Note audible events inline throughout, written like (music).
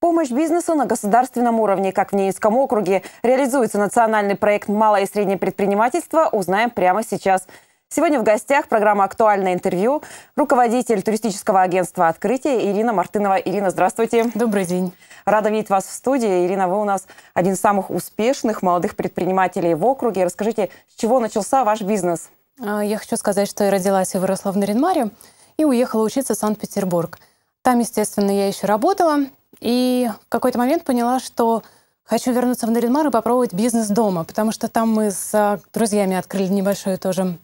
Помощь бизнесу на государственном уровне, как в Ненецком округе, реализуется национальный проект «Малое и среднее предпринимательство», узнаем прямо сейчас. Сегодня в гостях программа «Актуальное интервью» руководитель туристического агентства «Открытие» Ирина Мартынова. Ирина, здравствуйте. Добрый день. Рада видеть вас в студии. Ирина, вы у нас один из самых успешных молодых предпринимателей в округе. Расскажите, с чего начался ваш бизнес? А, я хочу сказать, что я родилась и выросла в Наринмаре и уехала учиться в Санкт-Петербург. Там, естественно, я еще работала и в какой-то момент поняла, что хочу вернуться в Наринмар и попробовать бизнес дома, потому что там мы с а, друзьями открыли небольшой тоже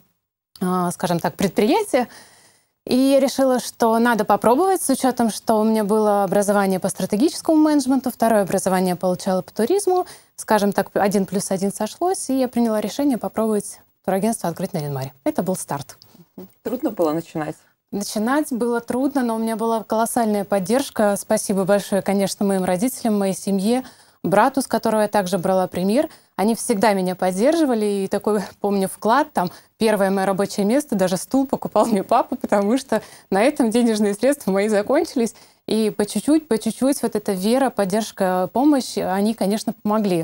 Э, скажем так, предприятие. И я решила, что надо попробовать, с учетом, что у меня было образование по стратегическому менеджменту, второе образование получала по туризму. Скажем так, один плюс один сошлось, и я приняла решение попробовать турагентство открыть на Ренмаре. Это был старт. Трудно было начинать? Начинать было трудно, но у меня была колоссальная поддержка. Спасибо большое, конечно, моим родителям, моей семье, брату, с которого я также брала пример – они всегда меня поддерживали, и такой, (laughs) помню, вклад там, первое мое рабочее место, даже стул покупал мне папа, потому что на этом денежные средства мои закончились, и по чуть-чуть, по чуть-чуть вот эта вера, поддержка, помощь, они, конечно, помогли.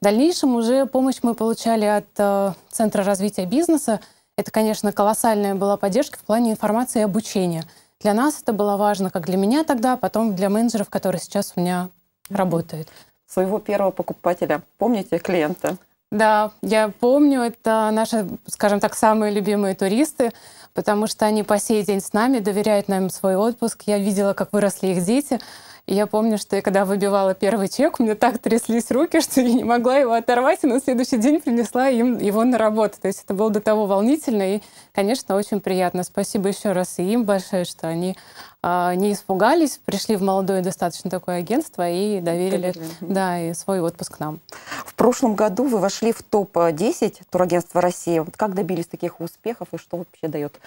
В дальнейшем уже помощь мы получали от э, Центра развития бизнеса. Это, конечно, колоссальная была поддержка в плане информации и обучения. Для нас это было важно, как для меня тогда, а потом для менеджеров, которые сейчас у меня работают своего первого покупателя. Помните клиента? Да, я помню, это наши, скажем так, самые любимые туристы, потому что они по сей день с нами, доверяют нам свой отпуск. Я видела, как выросли их дети. И я помню, что я когда выбивала первый чек, у меня так тряслись руки, (laughs) что я не могла его оторвать, и на следующий день принесла им его на работу. То есть это было до того волнительно и, конечно, очень приятно. Спасибо еще раз и им большое, что они э, не испугались, пришли в молодое достаточно такое агентство и доверили да, и свой отпуск нам. В прошлом году вы вошли в топ-10 турагентства России. Вот как добились таких успехов и что вообще дает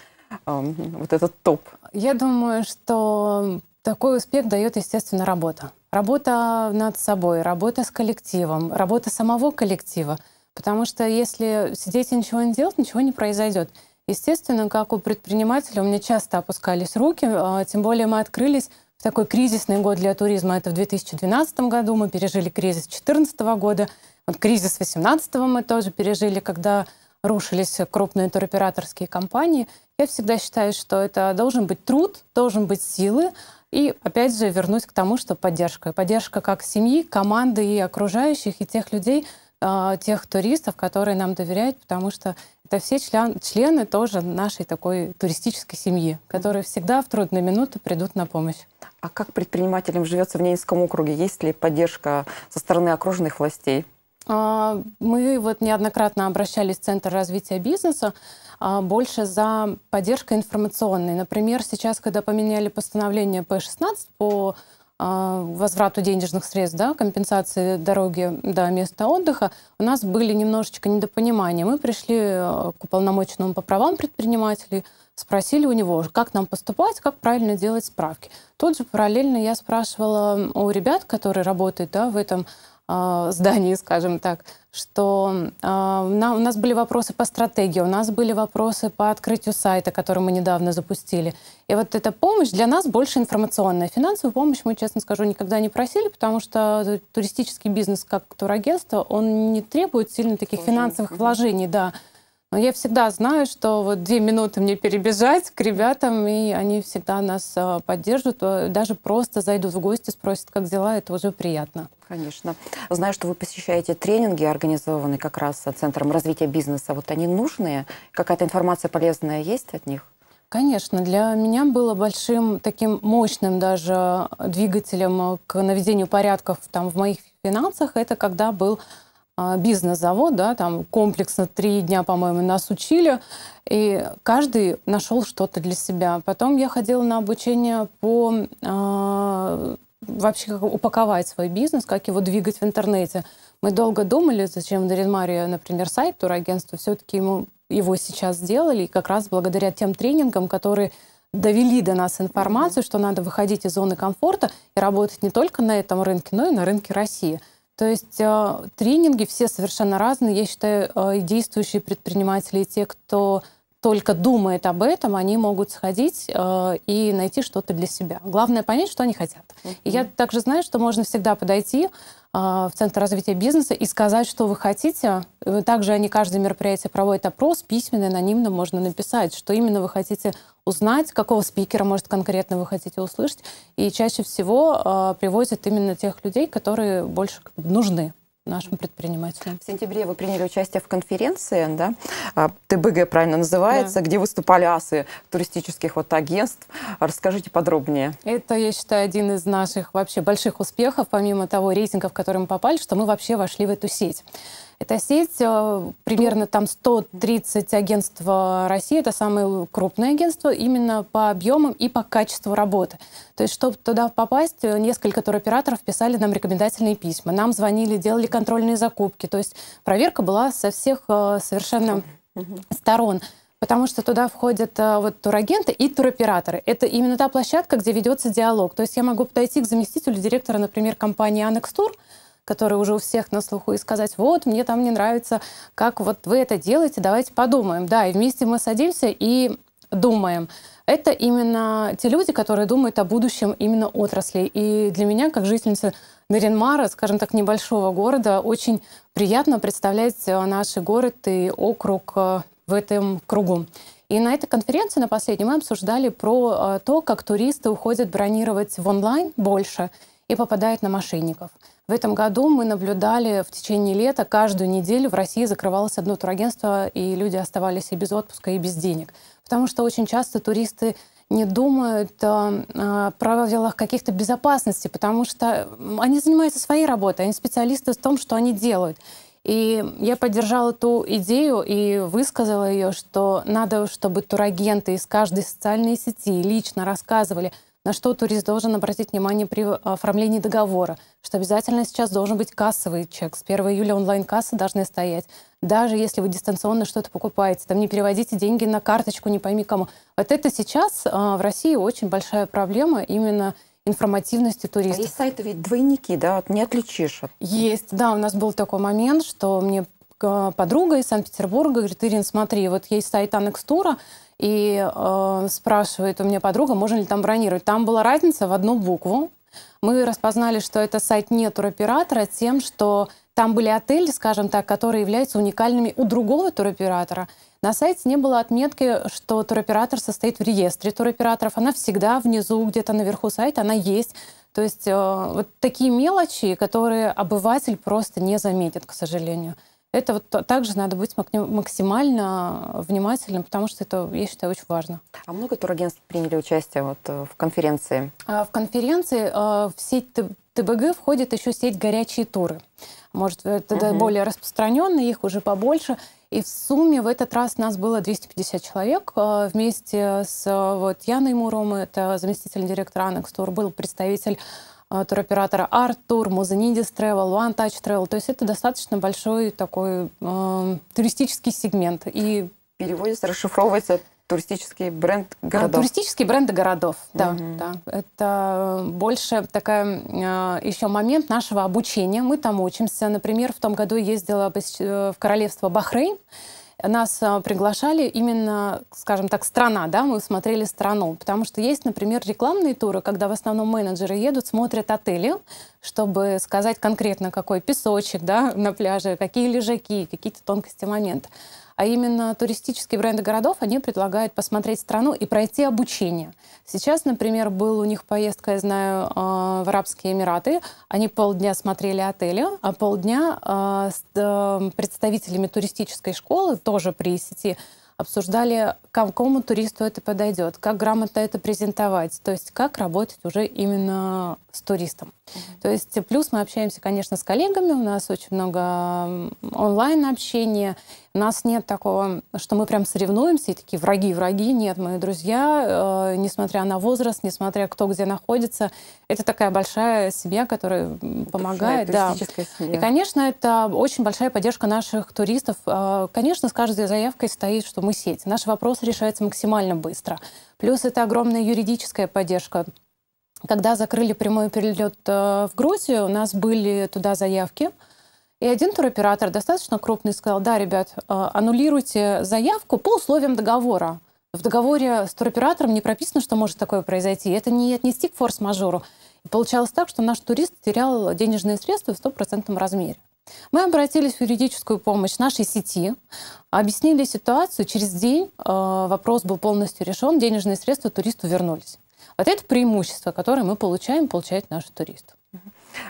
вот этот топ? Я думаю, что такой успех дает, естественно, работа. Работа над собой, работа с коллективом, работа самого коллектива. Потому что если сидеть и ничего не делать, ничего не произойдет. Естественно, как у предпринимателя, у меня часто опускались руки, а, тем более мы открылись в такой кризисный год для туризма. Это в 2012 году мы пережили кризис 2014 года, вот кризис 2018 мы тоже пережили, когда рушились крупные туроператорские компании. Я всегда считаю, что это должен быть труд, должен быть силы. И опять же вернусь к тому, что поддержка. Поддержка как семьи, команды и окружающих, и тех людей, а, тех туристов, которые нам доверяют, потому что это все член, члены тоже нашей такой туристической семьи, которые всегда в трудные минуты придут на помощь. А как предпринимателям живется в Ненецком округе? Есть ли поддержка со стороны окружных властей? А, мы вот неоднократно обращались в Центр развития бизнеса а, больше за поддержкой информационной. Например, сейчас, когда поменяли постановление П-16 по а, возврату денежных средств, да, компенсации дороги до места отдыха, у нас были немножечко недопонимания. Мы пришли к уполномоченному по правам предпринимателей, спросили у него, как нам поступать, как правильно делать справки. Тут же параллельно я спрашивала у ребят, которые работают да, в этом а, здании, скажем так, что э, на, у нас были вопросы по стратегии, у нас были вопросы по открытию сайта, который мы недавно запустили. И вот эта помощь для нас больше информационная. Финансовую помощь мы, честно скажу, никогда не просили, потому что туристический бизнес, как турагентство, он не требует сильно таких финансовых вложений, да. Но я всегда знаю, что вот две минуты мне перебежать к ребятам, и они всегда нас э, поддержат, э, даже просто зайдут в гости, спросят, как дела, это уже приятно. Конечно. Знаю, что вы посещаете тренинги, организованные как раз Центром развития бизнеса. Вот они нужные? Какая-то информация полезная есть от них? Конечно, для меня было большим таким мощным даже двигателем э, к наведению порядков там в моих финансах, это когда был а, бизнес-завод, да, там комплексно три дня, по-моему, нас учили, и каждый нашел что-то для себя. Потом я ходила на обучение по э, вообще как упаковать свой бизнес, как его двигать в интернете. Мы долго думали, зачем Даринмаре, например, сайт турагентства, все-таки ему его сейчас сделали, и как раз благодаря тем тренингам, которые довели до нас информацию, что надо выходить из зоны комфорта и работать не только на этом рынке, но и на рынке России. То есть э, тренинги все совершенно разные. Я считаю, э, и действующие предприниматели, и те, кто только думает об этом, они могут сходить э, и найти что-то для себя. Главное понять, что они хотят. Mm-hmm. И я также знаю, что можно всегда подойти э, в Центр развития бизнеса и сказать, что вы хотите. Также они каждое мероприятие проводят опрос, Письменно, анонимно можно написать, что именно вы хотите узнать, какого спикера, может, конкретно вы хотите услышать. И чаще всего э, привозят именно тех людей, которые больше нужны нашим предпринимателям. В сентябре вы приняли участие в конференции, да, а, ТБГ правильно называется, да. где выступали асы туристических вот агентств. А расскажите подробнее. Это, я считаю, один из наших вообще больших успехов, помимо того рейтинга, в которые мы попали, что мы вообще вошли в эту сеть. Эта сеть, э, примерно там 130 агентств э, России, это самое крупное агентство именно по объемам и по качеству работы. То есть, чтобы туда попасть, э, несколько туроператоров писали нам рекомендательные письма, нам звонили, делали контрольные закупки. То есть проверка была со всех совершенно сторон. Потому что туда входят вот турагенты и туроператоры. Это именно та площадка, где ведется диалог. То есть я могу подойти к заместителю директора, например, компании Annex Tour, которые уже у всех на слуху, и сказать, вот, мне там не нравится, как вот вы это делаете, давайте подумаем. Да, и вместе мы садимся и думаем. Это именно те люди, которые думают о будущем именно отрасли. И для меня, как жительница Наринмара, скажем так, небольшого города, очень приятно представлять э, наш город и округ э, в этом кругу. И на этой конференции, на последней, мы обсуждали про э, то, как туристы уходят бронировать в онлайн больше – и попадает на мошенников. В этом году мы наблюдали в течение лета, каждую неделю в России закрывалось одно турагентство, и люди оставались и без отпуска, и без денег. Потому что очень часто туристы не думают о, э, э, правилах каких-то безопасности, потому что они занимаются своей работой, они специалисты в том, что они делают. И я поддержала ту идею и высказала ее, что надо, чтобы турагенты из каждой социальной сети лично рассказывали – на что турист должен обратить внимание при э, оформлении договора, что обязательно сейчас должен быть кассовый чек. С 1 июля онлайн-кассы должны стоять. Даже если вы дистанционно что-то покупаете, там не переводите деньги на карточку, не пойми кому. Вот это сейчас э, в России очень большая проблема именно информативности туристов. А есть сайты ведь двойники, да, не отличишь. От... Есть, да, у нас был такой момент, что мне э, подруга из Санкт-Петербурга говорит, Ирин, смотри, вот есть сайт Анекстура" и э, спрашивает у меня подруга, можно ли там бронировать. Там была разница в одну букву. Мы распознали, что это сайт не туроператора тем, что там были отели, скажем так, которые являются уникальными у другого туроператора. На сайте не было отметки, что туроператор состоит в реестре туроператоров. Она всегда внизу, где-то наверху сайта, она есть. То есть э, вот такие мелочи, которые обыватель просто не заметит, к сожалению. Это вот также надо быть максимально внимательным, потому что это, я считаю, очень важно. А много турагентств приняли участие вот э, в конференции? А, в конференции э, в сеть ТБГ входит еще сеть «Горячие туры». Может, это угу. более распространенные, их уже побольше. И в сумме в этот раз нас было 250 человек. Э, вместе с вот, Яной Муром, это заместитель директора Анекс Тур, был представитель Э, туроператора Артур, Музанидис Travel, One Touch Travel. То есть это достаточно большой такой э, туристический сегмент. И переводится, расшифровывается туристический бренд э, городов. А, туристический бренд городов, да, угу. да. Это больше такая э, еще момент нашего обучения. Мы там учимся. Например, в том году ездила э, в королевство Бахрейн нас э, приглашали именно, скажем так, страна, да, мы смотрели страну, потому что есть, например, рекламные туры, когда в основном менеджеры едут, смотрят отели, чтобы сказать конкретно, какой песочек, да, (laughs) на пляже, какие лежаки, какие-то тонкости момента а именно туристические бренды городов, они предлагают посмотреть страну и пройти обучение. Сейчас, например, был у них поездка, я знаю, а, в Арабские Эмираты. Они полдня смотрели отели, а полдня а, с э, представителями туристической школы, тоже при сети, обсуждали, к какому туристу это подойдет, как грамотно это презентовать, то есть как работать уже именно с туристом. То есть плюс мы общаемся, конечно, с коллегами, у нас очень много онлайн-общения, у нас нет такого, что мы прям соревнуемся и такие враги-враги. Нет, мои друзья, э, несмотря на возраст, несмотря кто где находится, это такая большая семья, которая помогает. Да. Семья. И, конечно, это очень большая поддержка наших туристов. Э, конечно, с каждой заявкой стоит, что мы сеть. Наш вопрос решается максимально быстро. Плюс это огромная юридическая поддержка. Когда закрыли прямой перелет э, в Грузию, у нас были туда заявки – и один туроператор, достаточно крупный, сказал, да, ребят, э, аннулируйте заявку по условиям договора. В договоре с туроператором не прописано, что может такое произойти. Это не отнести к форс-мажору. получалось так, что наш турист терял денежные средства в стопроцентном размере. Мы обратились в юридическую помощь нашей сети, объяснили ситуацию. Через день э, вопрос был полностью решен, денежные средства туристу вернулись. Вот это преимущество, которое мы получаем, получает наш турист.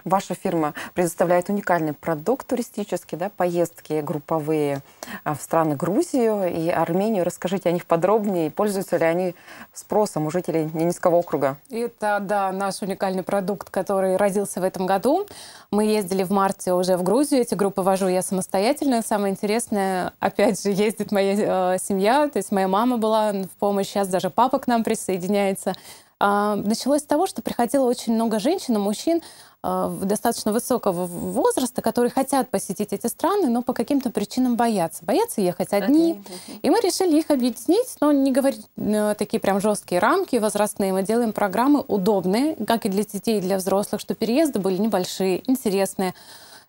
Ваша фирма предоставляет уникальный продукт туристический, да, поездки групповые а, в страны Грузию и Армению. Расскажите о них подробнее, пользуются ли они спросом у жителей Ненецкого округа? Это, да, наш уникальный продукт, который родился в этом году. Мы ездили в марте уже в Грузию, эти группы вожу я самостоятельно. Самое интересное, опять же, ездит моя э, семья, то есть моя мама была в помощь, сейчас даже папа к нам присоединяется. А, началось с того, что приходило очень много женщин и мужчин а, достаточно высокого возраста, которые хотят посетить эти страны, но по каким-то причинам боятся. Боятся ехать одни. И мы решили их объединить, но не говорить э, такие прям жесткие рамки возрастные. Мы делаем программы удобные, как и для детей, и для взрослых, что переезды были небольшие, интересные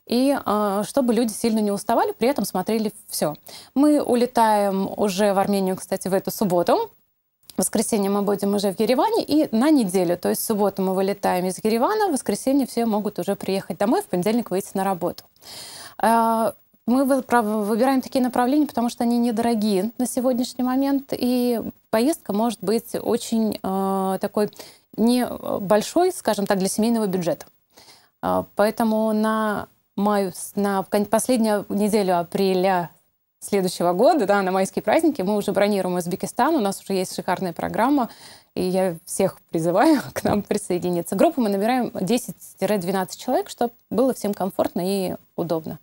и э, чтобы люди сильно не уставали, при этом смотрели все. Мы улетаем уже в Армению, кстати, в эту субботу воскресенье мы будем уже в Ереване и на неделю. То есть в субботу мы вылетаем из Еревана, в воскресенье все могут уже приехать домой, в понедельник выйти на работу. А, мы выбираем такие направления, потому что они недорогие на сегодняшний момент, и поездка может быть очень э, такой небольшой, а, скажем так, для семейного бюджета. Поэтому на маю, на последнюю неделю апреля следующего года, да, на майские праздники, мы уже бронируем Узбекистан, у нас уже есть шикарная программа, и я всех призываю (laughs) к нам присоединиться. Группу мы набираем 10-12 человек, чтобы было всем комфортно и удобно.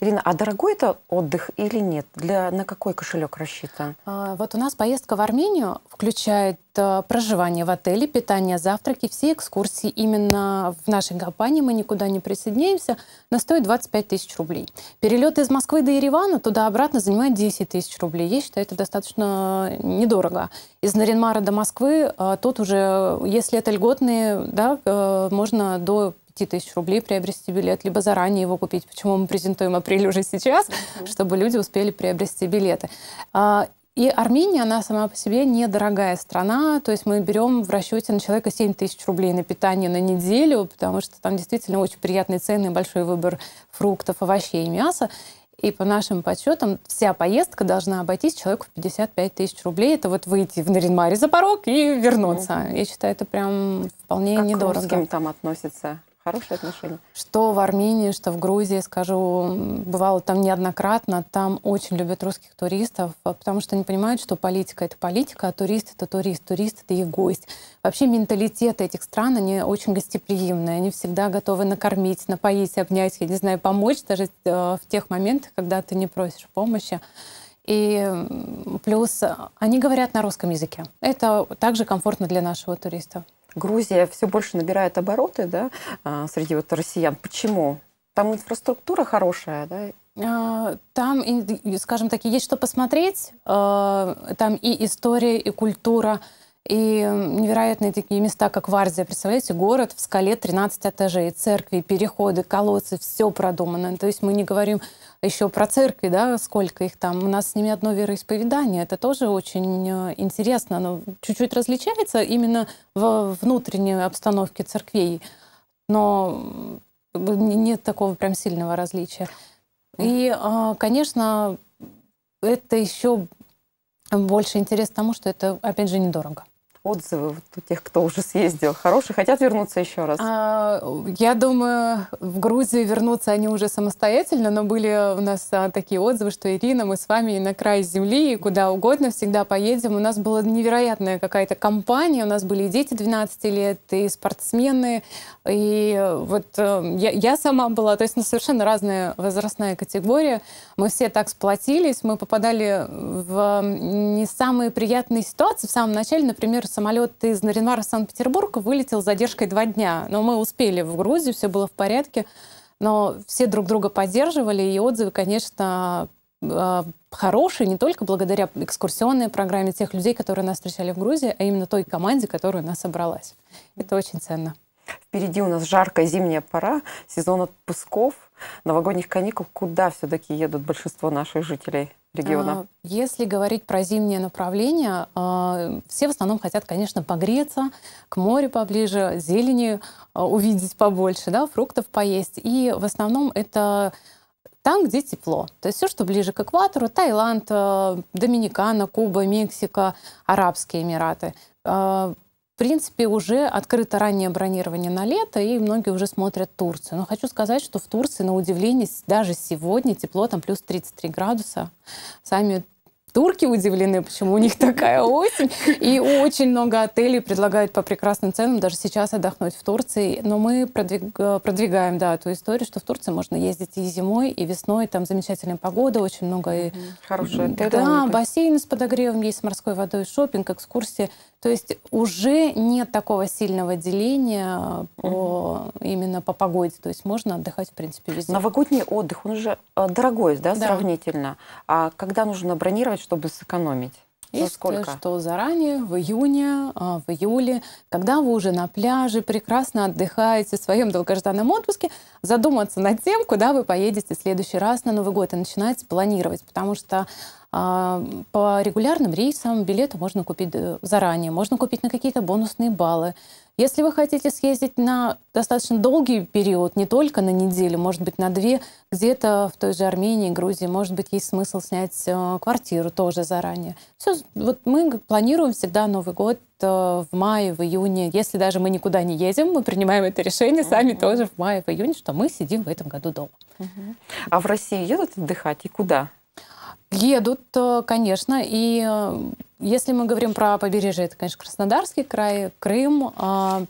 Ирина, а дорогой это отдых или нет? Для, на какой кошелек рассчитан? А, вот у нас поездка в Армению включает э, проживание в отеле, питание, завтраки, все экскурсии. Именно в нашей компании мы никуда не присоединяемся. На стоит 25 тысяч рублей. Перелет из Москвы до Еревана туда-обратно занимает 10 тысяч рублей. Я считаю, это достаточно недорого. Из Наринмара до Москвы э, тут уже, если это льготные, да, э, можно до 30 тысяч рублей приобрести билет, либо заранее его купить. Почему мы презентуем апрель уже сейчас, чтобы люди успели приобрести билеты. А, и Армения, она сама по себе недорогая страна, то есть мы берем в расчете на человека 7 тысяч рублей на питание на неделю, потому что там действительно очень приятные цены, большой выбор фруктов, овощей и мяса. И по нашим подсчетам вся поездка должна обойтись человеку в 55 тысяч рублей. Это вот выйти в Наринмаре за порог и вернуться. Я считаю, это прям вполне как недорого. Как к русским там относятся? хорошие отношения. Что в Армении, что в Грузии, скажу, бывало там неоднократно, там очень любят русских туристов, а, потому что они понимают, что политика — это политика, а турист — это турист, турист — это их гость. Вообще менталитет этих стран, они очень гостеприимные, они всегда готовы накормить, напоить, обнять, я не знаю, помочь даже э, в тех моментах, когда ты не просишь помощи. И плюс они говорят на русском языке. Это также комфортно для нашего туриста. Грузия все больше набирает обороты да, а, среди вот россиян. Почему? Там инфраструктура хорошая, да, а, там, скажем так, есть что посмотреть. А, там и история, и культура, и невероятные такие места, как Варзия, представляете, город в скале 13 этажей, церкви, переходы, колодцы, все продумано. То есть мы не говорим еще про церкви, да, сколько их там. У нас с ними одно вероисповедание. Это тоже очень э, интересно. Оно чуть-чуть различается именно в внутренней обстановке церквей. Но нет такого прям сильного различия. И, а, конечно, это еще больше интерес к тому, что это, опять же, недорого отзывы вот у тех, кто уже съездил? Хорошие? Хотят вернуться еще раз? А, я думаю, в Грузии вернуться они уже самостоятельно, но были у нас а, такие отзывы, что Ирина, мы с вами и на край земли, и куда угодно всегда поедем. У нас была невероятная какая-то компания, у нас были и дети 12 лет, и спортсмены, и вот э, я, я сама была, то есть ну, совершенно разная возрастная категория. Мы все так сплотились, мы попадали в не самые приятные ситуации в самом начале, например, с Самолет из Наринвара в Санкт-Петербург вылетел с задержкой два дня. Но мы успели в Грузию, все было в порядке. Но все друг друга поддерживали, и отзывы, конечно, а, хорошие не только благодаря экскурсионной программе тех людей, которые нас встречали в Грузии, а именно той команде, которая у нас собралась. Это очень ценно. Впереди у нас жаркая зимняя пора, сезон отпусков, новогодних каникул. Куда все-таки едут большинство наших жителей? региона? А, если говорить про зимнее направление, а, все в основном хотят, конечно, погреться, к морю поближе, зелени а, увидеть побольше, да, фруктов поесть. И в основном это там, где тепло. То есть все, что ближе к экватору, Таиланд, Доминикана, Куба, Мексика, Арабские Эмираты в принципе, уже открыто раннее бронирование на лето, и многие уже смотрят Турцию. Но хочу сказать, что в Турции, на удивление, даже сегодня тепло там плюс 33 градуса. Сами турки удивлены, почему у них (laughs) такая осень. И очень много отелей предлагают по прекрасным ценам даже сейчас отдохнуть в Турции. Но мы продвиг... Э, продвигаем, да, ту историю, что в Турции можно ездить и зимой, и весной. Там замечательная погода, очень много... И... Хорошие Да, бассейн с подогревом есть, с морской водой, шопинг, экскурсии. То есть уже нет такого сильного деления э, по, mm именно по погоде. То есть можно отдыхать, в принципе, везде. Новогодний отдых, он же э, дорогой, да, да. сравнительно. А когда нужно бронировать, чтобы сэкономить? И сколько? что заранее, в июне, э, в июле, когда вы уже на пляже прекрасно отдыхаете в своем долгожданном отпуске, задуматься над тем, куда вы поедете в следующий раз на Новый год и начинать планировать. Потому что а, по регулярным рейсам билеты можно купить э, заранее, можно купить на какие-то бонусные баллы. Если вы хотите съездить на достаточно долгий период, не только на неделю, может быть, на две, где-то в той же Армении, Грузии, может быть, есть смысл снять э, квартиру тоже заранее. Все, вот мы планируем всегда Новый год э, в мае, в июне. Если даже мы никуда не едем, мы принимаем это решение сами угу. тоже в мае, в июне, что мы сидим в этом году дома. Угу. А в России едут отдыхать и куда? Едут, э, конечно, и э, если мы говорим про побережье, это, конечно, Краснодарский край, Крым, а,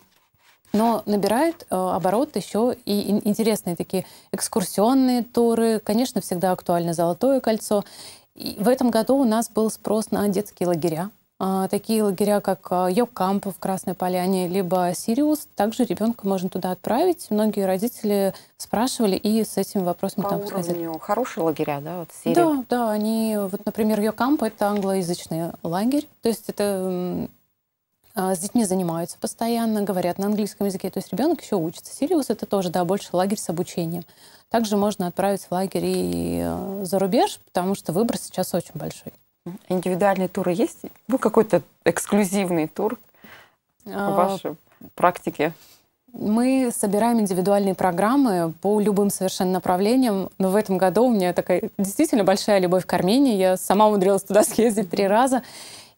но набирают э, оборот еще и интересные такие экскурсионные туры. Конечно, всегда актуально «Золотое кольцо». И в этом году у нас был спрос на детские лагеря. А, такие лагеря, как а, Йокамп в Красной Поляне, либо Сириус. Также ребенка можно туда отправить. Многие родители спрашивали и с этим вопросом По там уровню. Хорошие лагеря, да, вот Сирия? Да, да, они, вот, например, Йокамп – это англоязычный лагерь, то есть это а, с детьми занимаются постоянно, говорят на английском языке, то есть ребенок еще учится. Сириус это тоже, да, больше лагерь с обучением. Также можно отправить в лагерь и э, за рубеж, потому что выбор сейчас очень большой. Индивидуальные туры есть? Был какой-то эксклюзивный тур в а, вашей практике? Мы собираем индивидуальные программы по любым совершенно направлениям, но в этом году у меня такая действительно большая любовь к Армении. Я сама умудрилась туда (laughs) съездить три раза.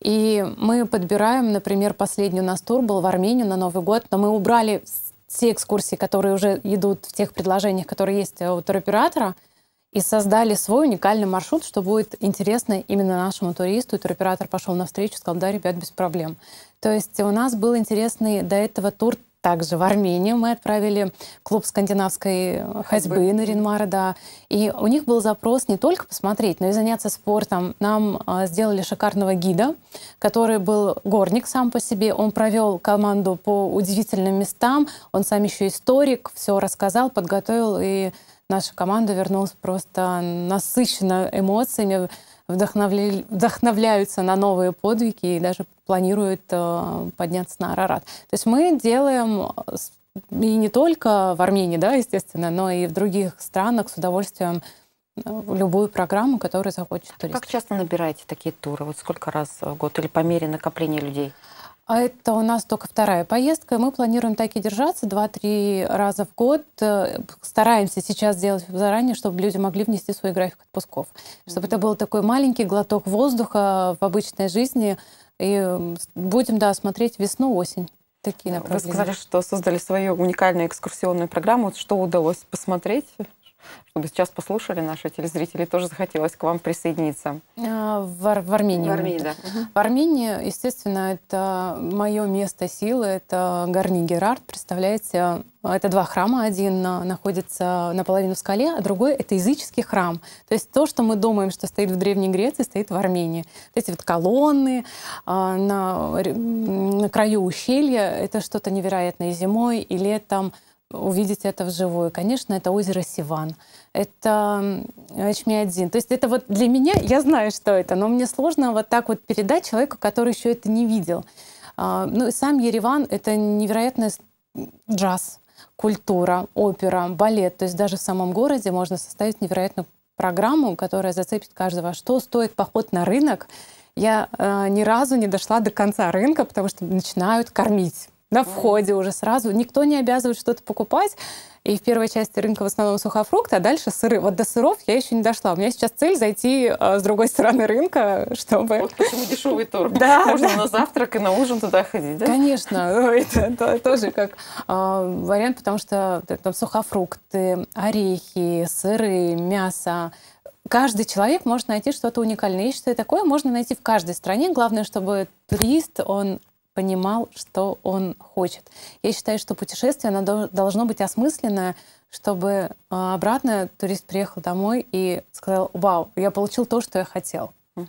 И мы подбираем, например, последний у нас тур был в Армению на Новый год, но мы убрали все экскурсии, которые уже идут в тех предложениях, которые есть у туроператора — и создали свой уникальный маршрут, что будет интересно именно нашему туристу. И туроператор пошел навстречу, сказал, да, ребят, без проблем. То есть у нас был интересный до этого тур также в Армению мы отправили клуб скандинавской э, ходьбы, на Наринмара, да. И у них был запрос не только посмотреть, но и заняться спортом. Нам э, сделали шикарного гида, который был горник сам по себе. Он провел команду по удивительным местам. Он сам еще историк, все рассказал, подготовил и наша команда вернулась просто насыщена эмоциями, вдохновля... вдохновляются на новые подвиги и даже планируют э, подняться на Арарат. То есть мы делаем э, и не только в Армении, да, естественно, но и в других странах с удовольствием э, любую программу, которую захочет турист. Как часто набираете такие туры? Вот сколько раз в год или по мере накопления людей? А это у нас только вторая поездка, мы планируем так и держаться 2-3 раза в год. Э, стараемся сейчас сделать заранее, чтобы люди могли внести свой график отпусков. Чтобы mm-hmm. это был такой маленький глоток воздуха в обычной жизни. И будем, да, смотреть весну-осень. Такие направления. Вы сказали, что создали свою уникальную экскурсионную программу. Что удалось посмотреть? чтобы сейчас послушали наши телезрители, тоже захотелось к вам присоединиться. А, в, в Армении. В Армении, да. В Армении, естественно, это мое место силы, это Гарни Герард, представляете, это два храма. Один находится наполовину в скале, а другой — это языческий храм. То есть то, что мы думаем, что стоит в Древней Греции, стоит в Армении. Вот эти вот колонны а, на, на краю ущелья — это что-то невероятное зимой и летом — увидеть это вживую. Конечно, это озеро Сиван, это Эчми-1. То есть это вот для меня, я знаю, что это, но мне сложно вот так вот передать человеку, который еще это не видел. А, ну и сам Ереван — это невероятный джаз, культура, опера, балет. То есть даже в самом городе можно составить невероятную программу, которая зацепит каждого, а что стоит поход на рынок. Я э, ни разу не дошла до конца рынка, потому что начинают кормить на входе уже сразу. Никто не обязывает что-то покупать. И в первой части рынка в основном сухофрукты, а дальше сыры. Вот до сыров я еще не дошла. У меня сейчас цель зайти э, с другой стороны рынка, чтобы... Вот почему дешевый торт. (laughs) Да, Можно да. на завтрак и на ужин туда ходить, да? Конечно. Ну, это тоже как а, вариант, потому что там сухофрукты, орехи, сыры, мясо каждый человек может найти что-то уникальное. И что такое можно найти в каждой стране. Главное, чтобы турист, он понимал, что он хочет. Я считаю, что путешествие оно должно быть осмысленное, чтобы а, обратно турист приехал домой и сказал, вау, я получил то, что я хотел. Угу.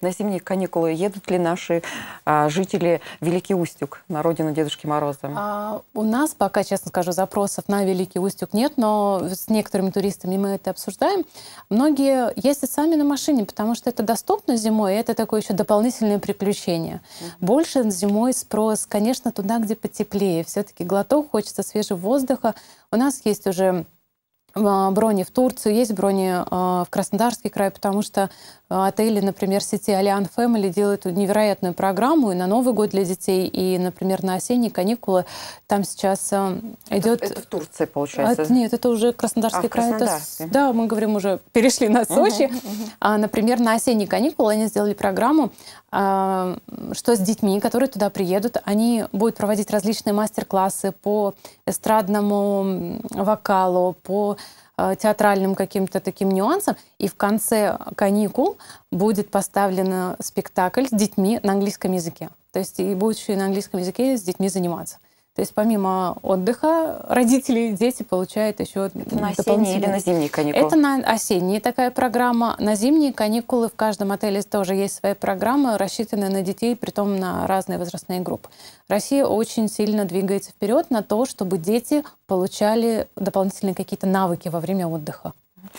На зимние каникулы едут ли наши а, жители Великий Устюг на родину Дедушки Мороза? А, у нас пока, честно скажу, запросов на Великий Устюг нет, но с некоторыми туристами мы это обсуждаем. Многие ездят сами на машине, потому что это доступно зимой, и это такое еще дополнительное приключение. Больше зимой спрос, конечно, туда, где потеплее. Все-таки глоток, хочется свежего воздуха. У нас есть уже а, брони в Турцию, есть брони а, в Краснодарский край, потому что а, отели, например, сети Allian Family делают невероятную программу и на Новый год для детей, и, например, на осенние каникулы. Там сейчас а, идет... Это, в Турции, получается? А, нет, это уже Краснодарский а, край. Это, да, мы говорим уже, перешли на Сочи. Угу, угу. А, например, на осенние каникулы они сделали программу, а, что с детьми, которые туда приедут, они будут проводить различные мастер-классы по эстрадному вокалу, по Э, театральным каким-то таким нюансом. И в конце каникул будет поставлен э, спектакль с детьми на английском языке. То есть и будет еще и на английском языке с детьми заниматься. То есть помимо отдыха родители, дети получают еще Это на осенние или на зимние каникулы? Это на осенние такая программа. На зимние каникулы в каждом отеле тоже есть своя программа, рассчитанная на детей, притом на разные возрастные группы. Россия очень сильно двигается вперед на то, чтобы дети получали дополнительные какие-то навыки во время отдыха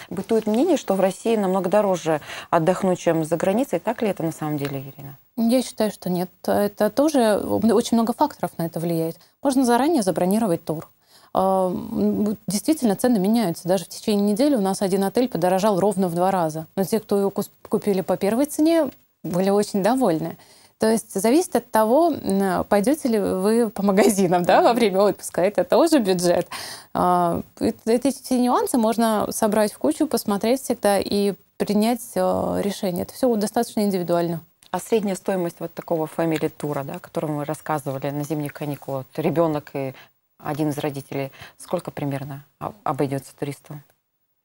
бытует мнение, что в России намного дороже отдохнуть, чем за границей. Так ли это на самом деле, Ирина? Я считаю, что нет. Это тоже очень много факторов на это влияет. Можно заранее забронировать тур. А, действительно, цены меняются. Даже в течение недели у нас один отель подорожал ровно в два раза. Но те, кто его купили по первой цене, были очень довольны. То есть зависит от того, пойдете ли вы по магазинам да, во время отпуска. Это тоже бюджет. А, эти все нюансы можно собрать в кучу, посмотреть всегда и принять э, решение. Это все достаточно индивидуально. А средняя стоимость вот такого фамилии тура, да, о котором мы рассказывали на зимних каникулах, ребенок и один из родителей, сколько примерно обойдется туристу?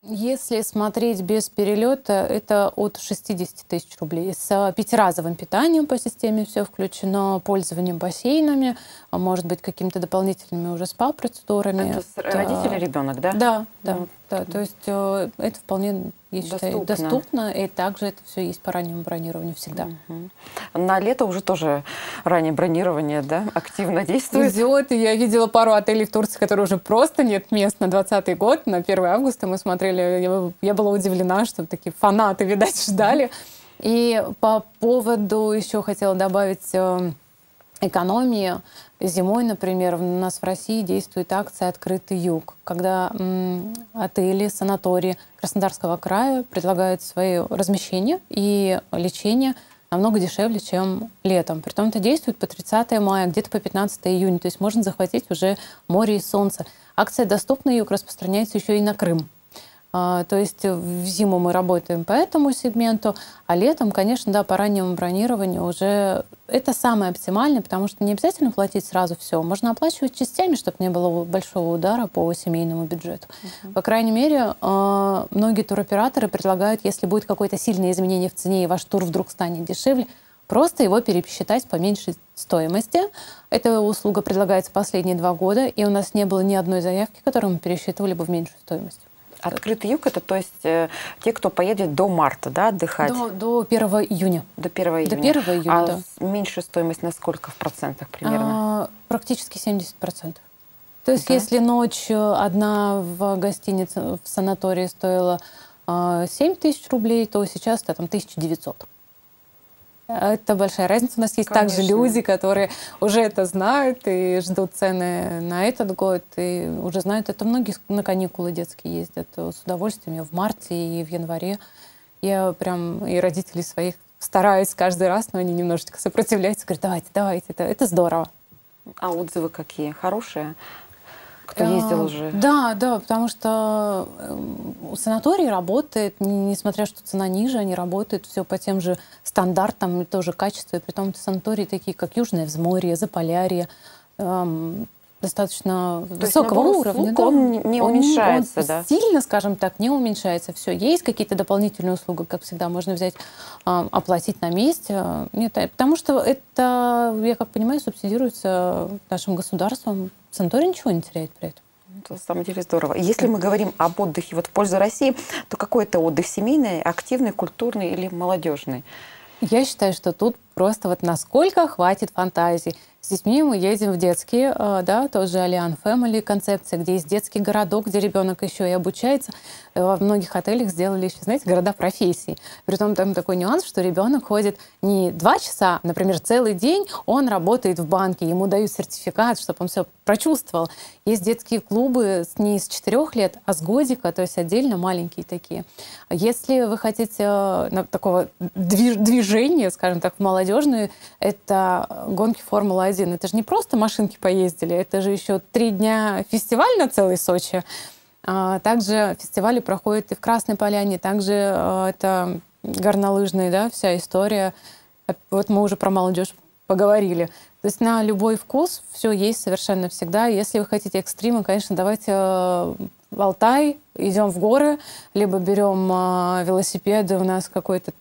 Если смотреть без перелета, это от 60 тысяч рублей. С а, пятиразовым питанием по системе все включено, пользованием бассейнами, а может быть, какими-то дополнительными уже спа-процедурами. Это, это... родитель и ребенок, да? Да, да. Ну, да, то есть э, это вполне, я считаю, доступно. и также это все есть по раннему бронированию всегда. Угу. На лето уже тоже раннее бронирование, да, активно действует? Идет, я видела пару отелей в Турции, которые уже просто нет мест на 20 год, на 1 августа мы смотрели, я, я была удивлена, что такие фанаты, видать, ждали. И по поводу еще хотела добавить... Э, экономии. Зимой, например, у нас в России действует акция «Открытый юг», когда отели, санатории Краснодарского края предлагают свои размещения и лечение намного дешевле, чем летом. Притом это действует по 30 мая, где-то по 15 июня. То есть можно захватить уже море и солнце. Акция «Доступный юг распространяется еще и на Крым. А, то есть в зиму мы работаем по этому сегменту, а летом, конечно, да, по раннему бронированию уже это самое оптимальное, потому что не обязательно платить сразу все. Можно оплачивать частями, чтобы не было большого удара по семейному бюджету. Угу. По крайней мере, а, многие туроператоры предлагают, если будет какое-то сильное изменение в цене, и ваш тур вдруг станет дешевле, просто его пересчитать по меньшей стоимости. Эта услуга предлагается последние два года, и у нас не было ни одной заявки, которую мы пересчитывали бы в меньшую стоимость. Открытый юг – это то есть э, те, кто поедет до марта да, отдыхать? До, до 1 июня. До 1 июня. До 1 июня, а да. меньше стоимость на сколько в процентах примерно? А, практически 70 процентов. То есть да. если ночь э, одна в гостинице, в санатории стоила 7 а, тысяч рублей, то сейчас это там 1900. Это большая разница. У нас есть Конечно. также люди, которые уже это знают и ждут цены на этот год, и уже знают это. Многие на каникулы детские ездят с удовольствием. Я в марте и в январе. Я прям и родителей своих стараюсь каждый раз, но они немножечко сопротивляются. Говорят, давайте, давайте, это, это здорово. А отзывы какие? Хорошие? кто э, ездил уже. Да, да, потому что э, санаторий работает, несмотря что цена ниже, они работают все по тем же стандартам, тоже качество. И при том санатории такие, как Южное Взморье, Заполярье, эм, достаточно То высокого есть уровня. да, он не уменьшается, он да? Сильно, скажем так, не уменьшается. Все, есть какие-то дополнительные услуги, как всегда, можно взять, а, оплатить на месте. А, нет, э, потому что это, я как понимаю, субсидируется нашим государством. Санторий ничего не теряет при этом. Это на самом деле здорово. Если мы говорим об отдыхе вот в пользу России, то какой это отдых семейный, активный, культурный или молодежный? Я считаю, что тут Просто вот насколько хватит фантазии. С детьми мы едем в детские, э, да, тоже Allian Family концепция, где есть детский городок, где ребенок еще и обучается. Э, во многих отелях сделали еще, знаете, города профессий. Притом там такой нюанс, что ребенок ходит не два часа, а, например, целый день он работает в банке, ему дают сертификат, чтобы он все прочувствовал. Есть детские клубы не с четырех лет, а с годика, то есть отдельно маленькие такие. Если вы хотите э, такого движения, скажем так, в молодежи, молодежные, это э, гонки Формулы-1. Это же не просто машинки поездили, это же еще три дня фестиваль на целый Сочи. А, также фестивали проходят и в Красной Поляне, также э, это горнолыжные, да, вся история. Вот мы уже про молодежь поговорили. То есть на любой вкус все есть совершенно всегда. Если вы хотите экстрима, конечно, давайте э, в Алтай, идем в горы, либо берем велосипеды, у нас какой-то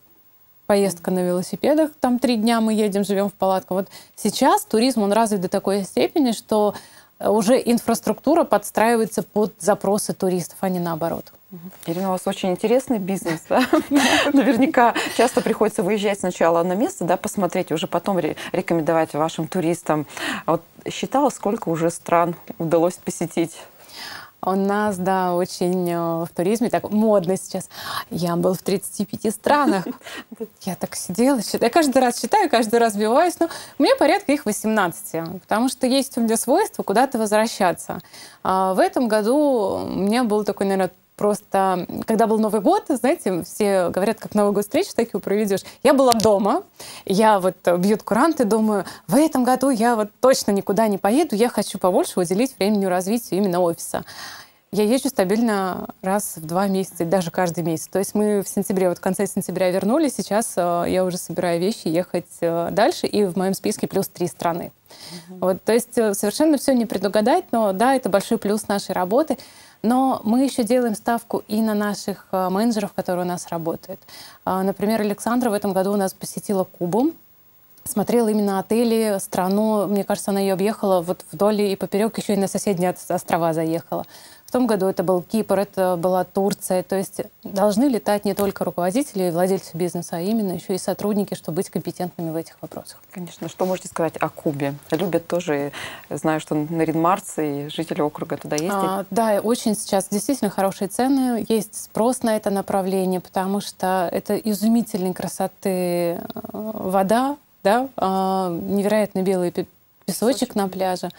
поездка на велосипедах, там три дня мы едем, живем в палатках. Вот сейчас туризм, он развит до такой степени, что э, уже инфраструктура подстраивается под запросы туристов, а не наоборот. Ирина, у вас очень интересный бизнес, да? (laughs) Наверняка часто приходится выезжать сначала на место, да, посмотреть, уже потом рекомендовать вашим туристам. А вот считала, сколько уже стран удалось посетить? У нас, да, очень э, в туризме так модно сейчас. Я был в 35 странах. Я так сидела, я каждый раз читаю каждый раз биваюсь но мне порядка их 18, потому что есть у меня свойство куда-то возвращаться. А в этом году у меня был такой, наверное, Просто, когда был Новый год, знаете, все говорят, как Новый год встречу такую проведешь. Я была дома, я вот э, бьют куранты, думаю, в этом году я вот точно никуда не поеду, я хочу побольше уделить времени развитию именно офиса. Я езжу стабильно раз в два месяца, даже каждый месяц. То есть мы в сентябре, вот в конце сентября вернулись, сейчас э, я уже собираю вещи ехать э, дальше, и в моем списке плюс три страны. Mm-hmm. Вот, то есть э, совершенно все не предугадать, но да, это большой плюс нашей работы. Но мы еще делаем ставку и на наших менеджеров, которые у нас работают. А, например, Александра в этом году у нас посетила Кубу смотрела именно отели, страну. Мне кажется, она ее объехала вот вдоль и поперек, еще и на соседние острова заехала. В том году это был Кипр, это была Турция. То есть должны летать не только руководители и владельцы бизнеса, а именно еще и сотрудники, чтобы быть компетентными в этих вопросах. Конечно. Что можете сказать о Кубе? Любят тоже, знаю, что Нарин Марс и жители округа туда ездят. А, да, очень сейчас действительно хорошие цены. Есть спрос на это направление, потому что это изумительной красоты э, вода, да, а, невероятно белый песочек на пляже.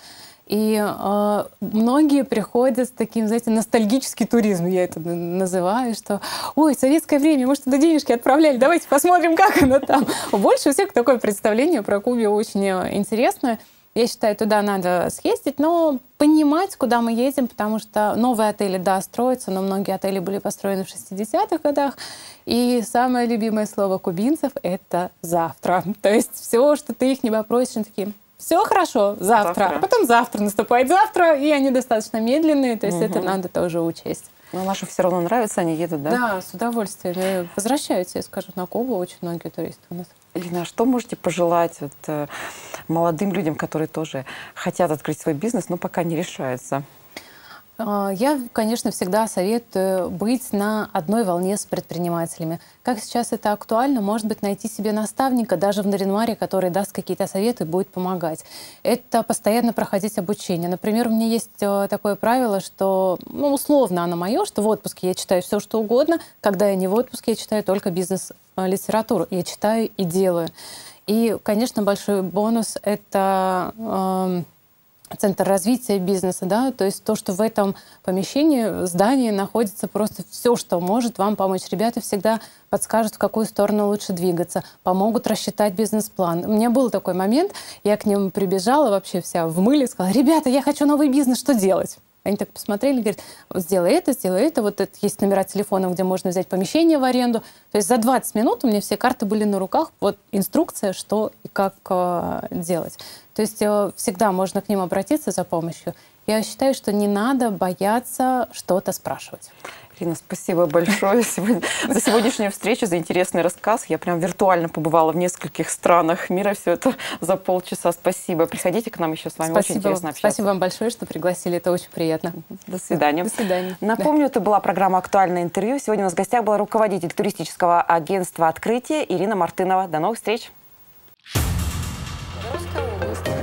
И э, многие приходят с таким, знаете, ностальгический туризм, я это называю, что «Ой, советское время, может, туда денежки отправляли, давайте посмотрим, как оно там». Больше у всех такое представление про Кубе очень э, интересное. Я считаю, туда надо съездить, но понимать, куда мы едем, потому что новые отели, да, строятся, но многие отели были построены в 60-х годах. И самое любимое слово кубинцев — это «завтра». (laughs) То есть все, что ты их не попросишь, они такие все хорошо, завтра. завтра. Потом завтра наступает завтра, и они достаточно медленные, то есть угу. это надо тоже учесть. Но ну, наши все равно нравятся, они едут, да? Да, с удовольствием. И возвращаются, я скажу, на Кубу очень многие туристы у нас. Лина, а что можете пожелать вот, э, молодым людям, которые тоже хотят открыть свой бизнес, но пока не решаются? А, я, конечно, всегда советую быть на одной волне с предпринимателями. Как сейчас это актуально, может быть, найти себе наставника даже в Наринуаре, который даст какие-то советы и будет помогать. Это постоянно проходить обучение. Например, у меня есть э, такое правило, что, ну, условно оно мое, что в отпуске я читаю все, что угодно. Когда я не в отпуске, я читаю только бизнес-литературу. Э, я читаю и делаю. И, конечно, большой бонус — это... Э, центр развития бизнеса, да, то есть то, что в этом помещении, э, здании находится просто все, что может вам помочь. Ребята всегда подскажут, в какую сторону лучше двигаться, помогут рассчитать бизнес-план. У меня был такой момент, я к ним прибежала вообще вся в мыле, сказала, ребята, я хочу новый бизнес, что делать? Они так посмотрели, говорят, сделай это, сделай это. Вот это, есть номера телефонов, где можно взять помещение в аренду. То есть за 20 минут у меня все карты были на руках. Вот инструкция, что и как э, делать. То есть э, всегда можно к ним обратиться за помощью. Я считаю, что не надо бояться что-то спрашивать. Ирина, спасибо большое (laughs) за сегодняшнюю встречу, за интересный рассказ. Я прям виртуально побывала в нескольких странах мира. Все это за полчаса. Спасибо. Приходите к нам еще с вами. Спасибо. Очень интересно общаться. Спасибо вам большое, что пригласили. Это очень приятно. До свидания. До свидания. Напомню, да. это была программа «Актуальное интервью». Сегодня у нас в гостях была руководитель туристического агентства «Открытие» Ирина Мартынова. До новых встреч. Русская область.